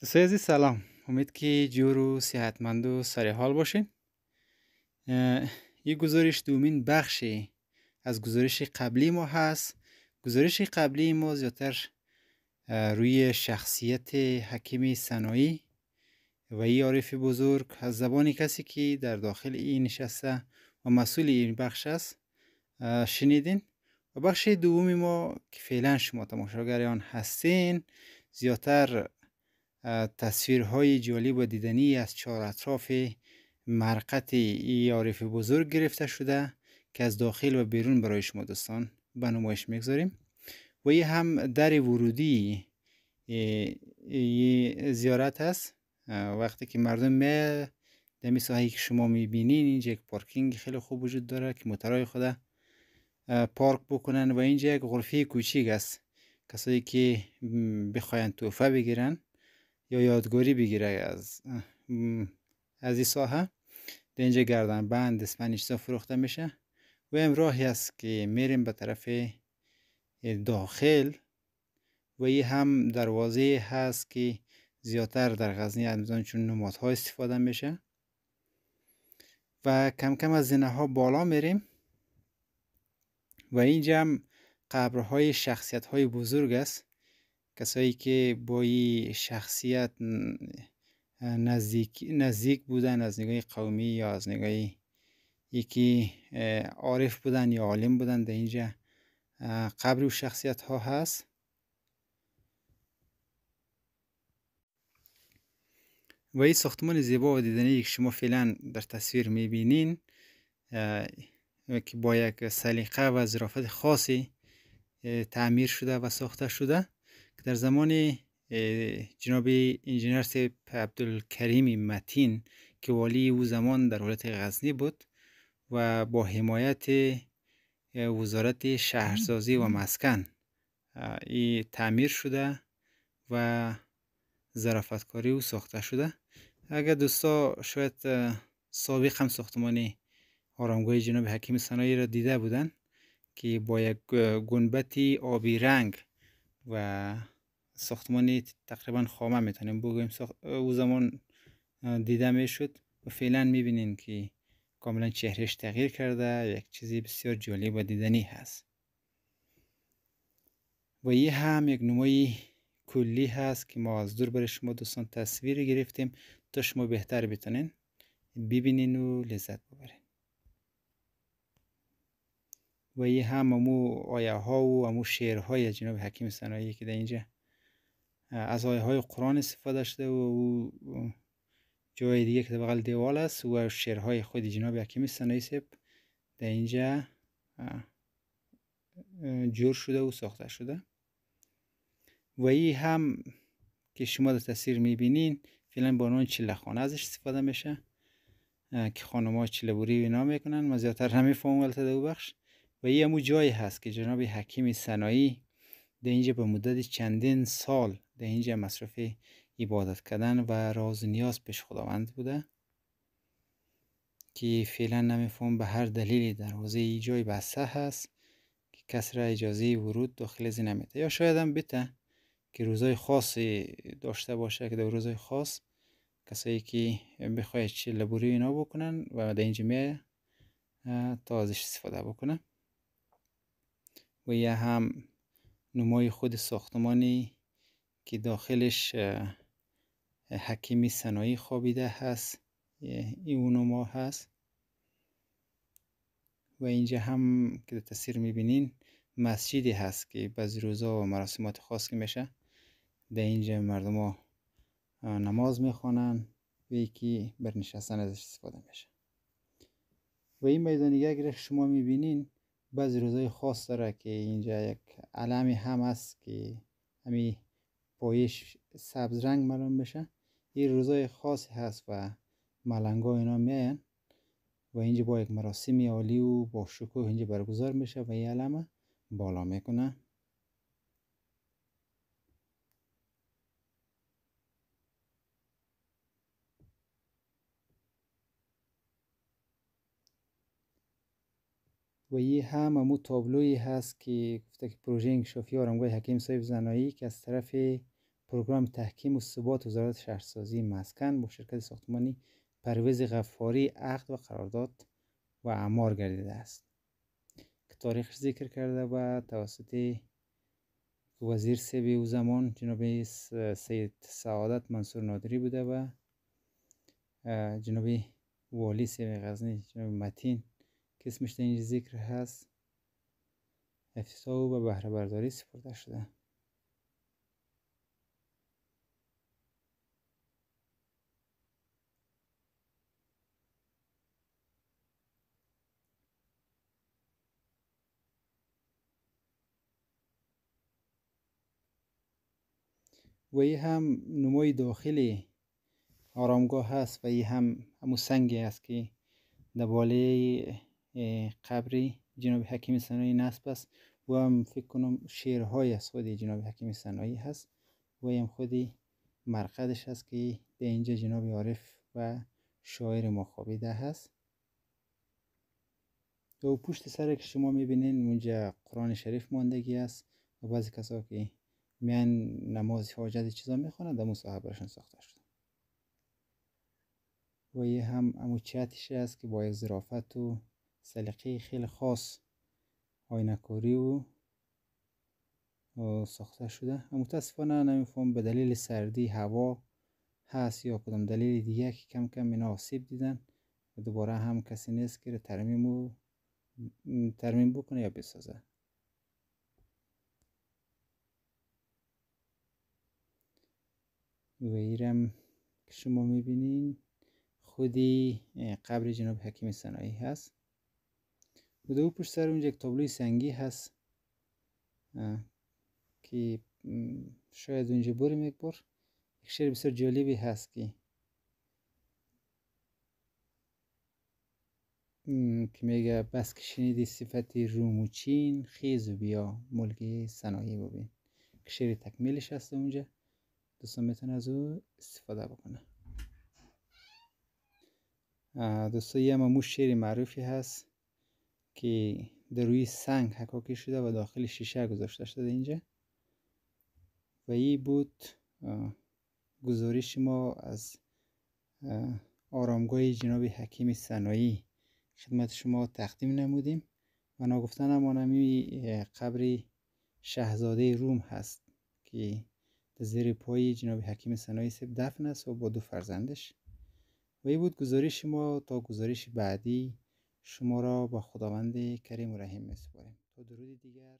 دوستای عزیز سلام امید که جور و صحتمند و سر حال باشین یه گزارش دومین بخشی از گزارش قبلی ما هست گزارش قبلی ما زیادتر روی شخصیت حکیم صناعی و ای عارف بزرگ از زبان کسی که در داخل این نشسته و مسئول این بخش است شنیدین و بخش دومی ما که فعلا شما تماشاگران هستین زیادتر تصویرهای جالب و دیدنی از چهار اطراف مرقت یارف بزرگ گرفته شده که از داخل و بیرون برای شما دوستان به نمایش میگذاریم و یه هم در ورودی یه زیارت هست وقتی که مردم می دمی ساحه که شما میبینین اینجا یک پارکینگ خیلی خوب وجود داره که موترهای خود پارک بکنن و اینجا یک غرفه کوچیک است کسایی که بخواین توفه بگیرن یا یادگوری بگیره از از این ساحه دنج گردن بند اسپانیشتا فروخته میشه و این راهی است که میریم به طرف داخل و این هم دروازه هست که زیادتر در غزنی اندوزان چون ها استفاده میشه و کم کم از زینه ها بالا میریم و اینجا هم قبرهای شخصیت های بزرگ است کسایی که با این شخصیت نزدیک, نزدیک بودن از نگاه قومی یا از نگاه یکی عارف بودن یا عالم بودن در اینجا قبر و شخصیت ها هست و این ساختمان زیبا و دیدنی که شما فعلا در تصویر میبینین که با یک سلیقه و ظرافت خاصی تعمیر شده و ساخته شده در زمان جناب انجینر سیب عبدالکریم متین که والی او زمان در حالت غزنی بود و با حمایت وزارت شهرسازی و مسکن ای تعمیر شده و کاری او ساخته شده اگر دوستا شاید سابق هم ساختمان آرامگاه جناب حکیم سنایی را دیده بودن که با یک گنبتی آبی رنگ و ساختمانی تقریبا خامه میتونیم بگویم ساخت... او زمان دیده میشد و فعلا میبینین که کاملا چهرهش تغییر کرده یک چیزی بسیار جالب و دیدنی هست و یه هم یک نمای کلی هست که ما از دور برای شما دوستان تصویر گرفتیم تا شما بهتر بتونین ببینین و لذت ببرین و یه هم امو آیه ها و امو شعر های جناب حکیم سنایی که در اینجا از آیه های قرآن استفاده شده و او جای دیگه که بغل دیوال است و شعرهای خود جناب حکیم سنایی سب در اینجا جور شده و ساخته شده و ای هم که شما در تصویر میبینین فعلا با عنوان چله خانه ازش استفاده میشه که خانم ها چله بوری اینا میکنن ما زیادتر فهم البته دو بخش و این همون جایی هست که جناب حکیم سنایی در اینجا به مدت چندین سال در اینجا مصرف عبادت کردن و راز نیاز پیش خداوند بوده که فعلا نمیفهم به هر دلیلی دروازه جای بسته هست که کس را اجازه ورود داخل زی نمیده یا شاید هم بته که روزای خاصی داشته باشه که در روزای خاص کسایی که بخواید چی لبوری اینا بکنن و در اینجا می تا استفاده بکنن و یه هم نمای خود ساختمانی که داخلش حکیمی صنایع خوابیده هست ما هست و اینجا هم که تصویر میبینین مسجدی هست که بعض روزا و مراسمات خاصی که میشه در اینجا مردم ها نماز میخوانن و یکی برنشستن ازش استفاده میشه و این میدان اگر شما میبینین بعض روزای خاص داره که اینجا یک علمی هم هست که همین پایش سبز رنگ معلوم بشه این روزای خاص هست و ملنگا اینا میاین و اینجا با یک مراسم عالی و با شکوه اینجا برگزار میشه و یه علمه بالا میکنه و یه هم مو تابلوی هست که گفته که پروژه انکشافی آرامگاه حکیم صاحب زنایی که از طرف پروگرام تحکیم و ثبات وزارت شهرسازی مسکن با شرکت ساختمانی پرویز غفاری عقد و قرارداد و عمار گردیده است که تاریخش ذکر کرده و توسط وزیر سبی او زمان جناب سید سعادت منصور نادری بوده و جناب والی سبی غزنی جناب متین اسمش در اینجا ذکر هست افتتاح و به بهره برداری سپرده شده و ای هم نمای داخلی آرامگاه هست و ای هم همون سنگی است که در بالای قبری جناب حکیم سنایی نصب است و هم فکر کنم شعرهای از خود جناب حکیم سنایی هست و هم خودی مرقدش هست که به اینجا جناب عارف و شاعر ما خوابیده هست و پشت سر که شما میبینین اونجا قرآن شریف ماندگی است و بعضی کسا که میان نماز حاجت چیزا میخوانند اما مصاحبهشون ساخته شده و یه هم امو هست است که با یک ظرافت و سلیقه خیلی خاص آینکاری و ساخته شده و متاسفانه نمیفهم به دلیل سردی هوا هست یا کدام دلیل دیگه که کم کم مناسب آسیب دیدن و دوباره هم کسی نیست که ترمیم و ترمیم بکنه یا بسازه و ایرم که شما میبینین خودی قبر جناب حکیم سنایی هست و دو پشت سر اونجا یک تابلوی سنگی هست که شاید اونجا بریم یک بار یک شعر بسیار جالبی هست که که میگه بس که شنیدی صفت روم و چین خیز و بیا ملک صنایع ببین که شعر تکمیلش هست اونجا دوستان میتونه از او استفاده بکنه دوستان یه همون شعر معروفی هست که در روی سنگ حکاکی شده و داخل شیشه گذاشته شده اینجا و این بود گزارش ما از آرامگاه جناب حکیم سنایی خدمت شما تقدیم نمودیم و هم آنمی قبر شهزاده روم هست که در زیر پای جناب حکیم سنایی سب دفن است و با دو فرزندش و این بود گزارش ما تا گزارش بعدی شما را با خداوند کریم و رحیم می سپاریم دیگر